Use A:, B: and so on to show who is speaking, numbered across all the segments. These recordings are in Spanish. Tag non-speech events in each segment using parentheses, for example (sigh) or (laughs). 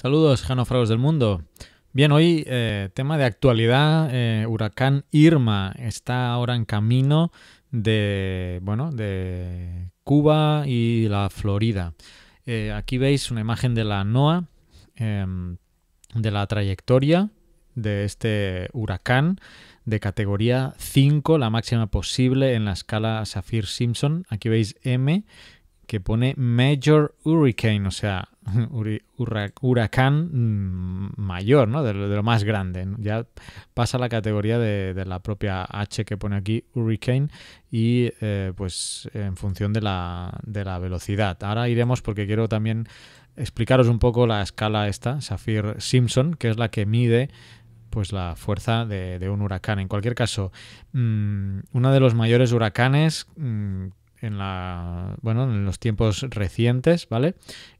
A: Saludos, janofragos del mundo. Bien, hoy eh, tema de actualidad, eh, huracán Irma está ahora en camino de, bueno, de Cuba y la Florida. Eh, aquí veis una imagen de la NOAA, em, de la trayectoria de este huracán de categoría 5, la máxima posible en la escala Saffir-Simpson. Aquí veis M, que pone Major Hurricane, o sea, (laughs) huracán mm, mayor, ¿no? De lo, más grande. Ya pasa la categoría de, la propia H que pone aquí, hurricane, y eh, pues en función de la, velocidad. Ahora iremos porque quiero también explicaros un poco la escala esta, Saphir Simpson, que es la que mide pues la fuerza de, un huracán. En cualquier caso, mm, uno de los mayores huracanes mm, en la bueno en los tiempos recientes vale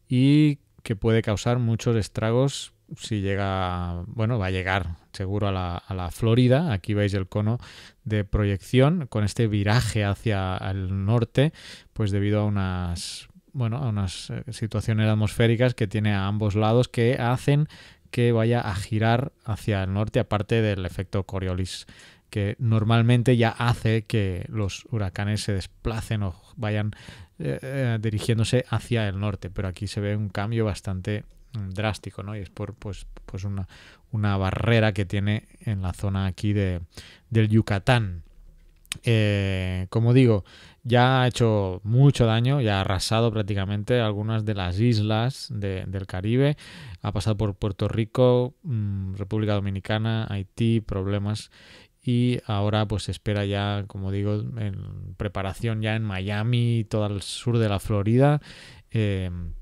A: y que puede causar muchos estragos si llega, bueno, va a llegar seguro a la, Florida. Aquí veis el cono de proyección con este viraje hacia el norte, pues debido a unas, bueno, a unas eh, situaciones atmosféricas que tiene a ambos lados que hacen que vaya a girar hacia el norte, aparte del efecto Coriolis que normalmente ya hace que los huracanes se desplacen o vayan eh, eh, dirigiéndose hacia el norte, pero aquí se ve un cambio bastante mm, drástico, ¿no? Y es por pues, pues una, barrera que tiene en la zona aquí de, del Yucatán. Eh, como digo, ya ha hecho mucho daño, ya ha arrasado prácticamente algunas de las islas del Caribe, ha pasado por Puerto Rico, mm, República Dominicana, Haití, problemas y ahora pues espera ya, como digo, en preparación ya en Miami, y todo el sur de la Florida. Em,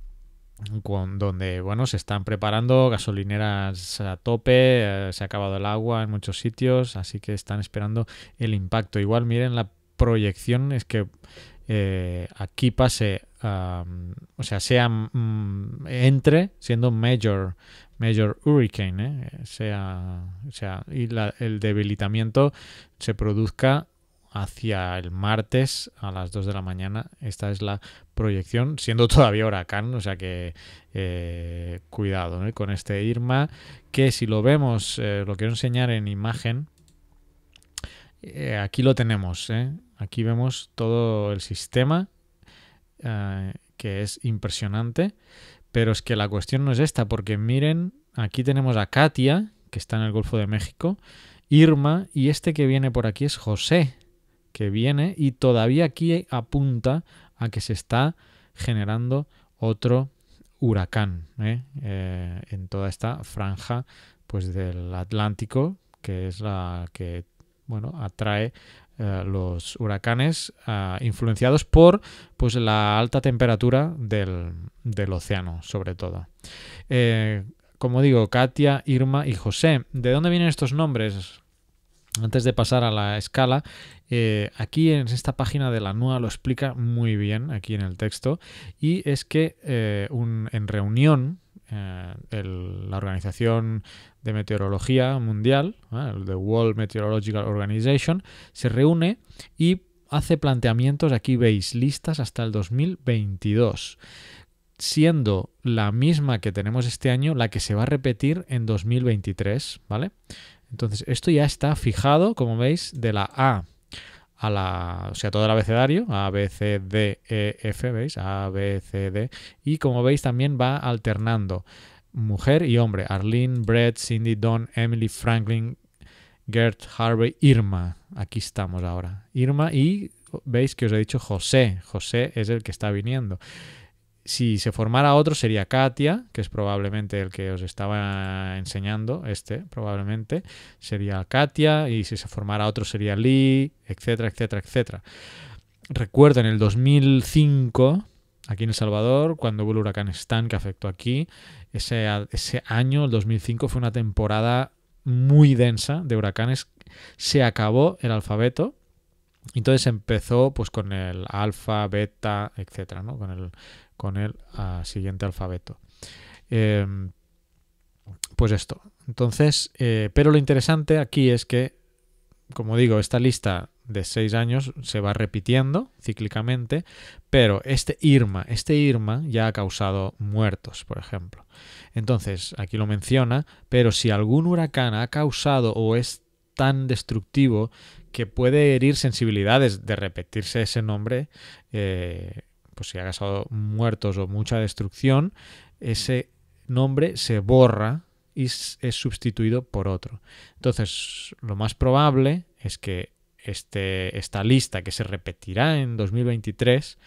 A: donde bueno se están preparando gasolineras a tope eh, se ha acabado el agua en muchos sitios así que están esperando el impacto igual miren la proyección es que eh, aquí pase, um, o sea, sea mm, entre siendo major, major hurricane, eh, sea, sea, y el debilitamiento se produzca hacia el martes a las 2 de la mañana. Esta es la proyección, siendo (laughs) todavía huracán, o sea que eh, cuidado eh, con este Irma, que si lo vemos, lo quiero enseñar en imagen, aquí lo tenemos, Aquí vemos todo el sistema, eh, que es impresionante, pero es que la cuestión no es esta, porque miren, aquí tenemos a Katia, que está en el Golfo de México, Irma, y este que viene por aquí es José, que viene y todavía aquí apunta a que se está generando otro huracán ¿eh? Eh, en toda esta franja pues del Atlántico que es la que bueno atrae eh, los huracanes eh, influenciados por pues, la alta temperatura del, océano, sobre todo. Eh, como digo, Katia, Irma y José. ¿De dónde vienen estos nombres? Antes de pasar a la escala, aquí en esta página de la NUA lo explica muy bien, aquí en el texto, y es que en reunión eh, la Organización de Meteorología Mundial, The ¿eh? World Meteorological Organization, se reúne y hace planteamientos, aquí veis, listas hasta el 2022, siendo la misma que tenemos este año la que se va a repetir en 2023, ¿vale? Entonces, esto ya está fijado, como veis, de la A a la, o sea, todo el abecedario, A, B, C, D, E, F, ¿veis? A, B, C, D. Y como veis también va alternando mujer y hombre. Arlene, Brett, Cindy, Don, Emily, Franklin, Gert, Harvey, Irma. Aquí estamos ahora. Irma y veis que os he dicho José. José es el que está viniendo si se formara otro sería Katia, que es probablemente el que os estaba enseñando, este probablemente sería Katia, y si se formara otro sería Lee, etcétera, etcétera, etcétera. Recuerdo en el 2005, aquí en El Salvador, cuando hubo el huracán Stan que afectó aquí, ese, ese año, el 2005, fue una temporada muy densa de huracanes. Se acabó el alfabeto, entonces empezó pues con el alfa, beta, etcétera, ¿no? Con el con el siguiente alfabeto. Em, pues esto. Entonces, eh, pero lo interesante aquí es que, como digo, esta lista de seis años se va repitiendo cíclicamente, pero este Irma, este Irma ya ha causado muertos, por ejemplo. Entonces, aquí lo menciona, pero si algún huracán ha causado o es tan destructivo que puede herir sensibilidades de repetirse ese nombre, eh, pues si ha causado muertos o mucha destrucción, ese nombre se borra y es sustituido por otro. Entonces, lo más probable es que este, esta lista que se repetirá en 2023,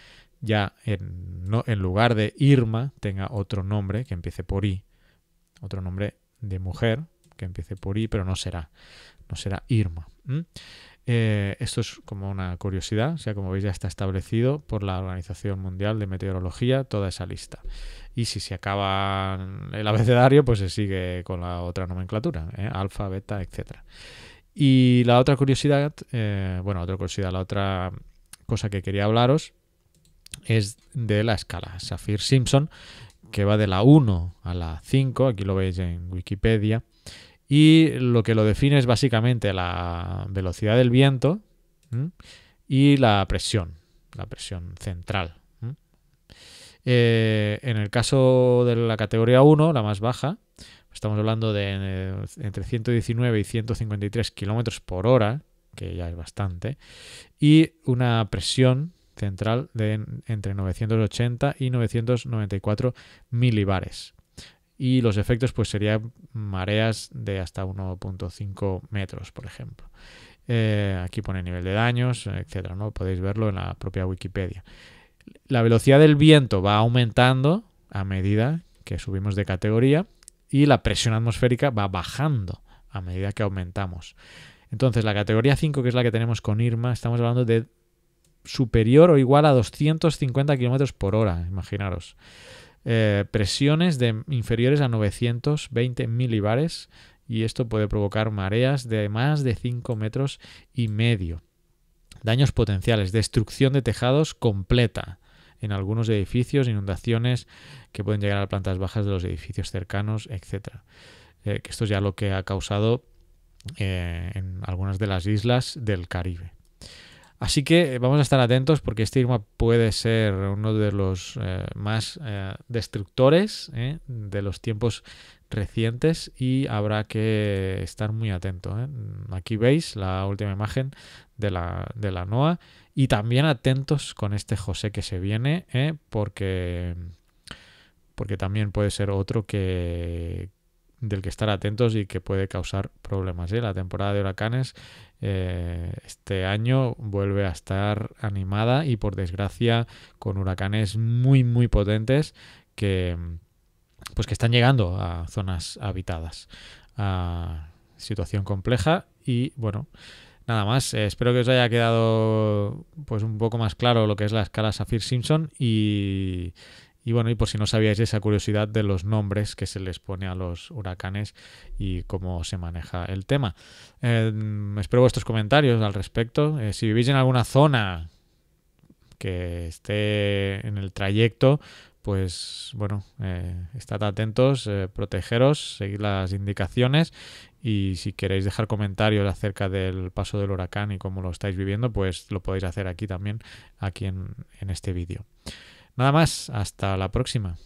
A: ya en lugar de Irma, tenga otro nombre que empiece por I, otro nombre de mujer que empiece por I, pero no será no será Irma. Eh, esto es como una curiosidad, o sea, como veis ya está establecido por la Organización Mundial de Meteorología toda esa lista. Y si se acaba el abecedario, pues se sigue con la otra nomenclatura, ¿eh? alfa, beta, etc. Y la otra curiosidad, eh, bueno, otra curiosidad, la otra cosa que quería hablaros es de la escala Saffir-Simpson, que va de la 1 a la 5, aquí lo veis en Wikipedia, y lo que lo define es básicamente la velocidad del viento y la presión, la presión central. Eh, en el caso de la categoría 1, la más baja, estamos hablando de eh, entre 119 y 153 kilómetros por hora, que ya es bastante, y una presión central de entre 980 y 994 milibares y los efectos pues serían mareas de hasta 1.5 metros, por ejemplo. Eh, aquí pone nivel de daños, etcétera, ¿no? Podéis verlo en la propia Wikipedia. La velocidad del viento va aumentando a medida que subimos de categoría y la presión atmosférica va bajando a medida que aumentamos. Entonces, la categoría 5, que es la que tenemos con Irma, estamos hablando de superior o igual a 250 km por hora, imaginaros. Eh, presiones de inferiores a 920 milibares y esto puede provocar mareas de más de 5 metros y medio. Daños potenciales, destrucción de tejados completa en algunos edificios, inundaciones que pueden llegar a plantas bajas de los edificios cercanos, etc. Eh, que esto es ya lo que ha causado eh, en algunas de las islas del Caribe. Así que eh, vamos a estar atentos porque este Irma puede ser uno de los eh, más eh, destructores de los tiempos recientes y habrá que estar muy atento. Aquí veis la última imagen de la, de y también atentos con este José que se viene porque, porque también puede ser otro que, del que estar atentos y que puede causar problemas. ¿eh? La temporada de huracanes eh, este año vuelve a estar animada y por desgracia con huracanes muy muy potentes que pues que están llegando a zonas habitadas. A ah, situación compleja y bueno, nada más. Eh, espero que os haya quedado pues un poco más claro lo que es la escala Saffir Simpson y y bueno, y por si no sabíais esa curiosidad de los nombres que se les pone a los huracanes y cómo se maneja el tema. Eh, espero vuestros comentarios al respecto. Eh, si vivís en alguna zona que esté en el trayecto, pues bueno, eh, estad atentos, protegeros, seguid las indicaciones y si queréis dejar comentarios acerca del paso del huracán y cómo lo estáis viviendo, pues lo podéis hacer aquí también, aquí en, en este vídeo. Nada más, hasta la próxima.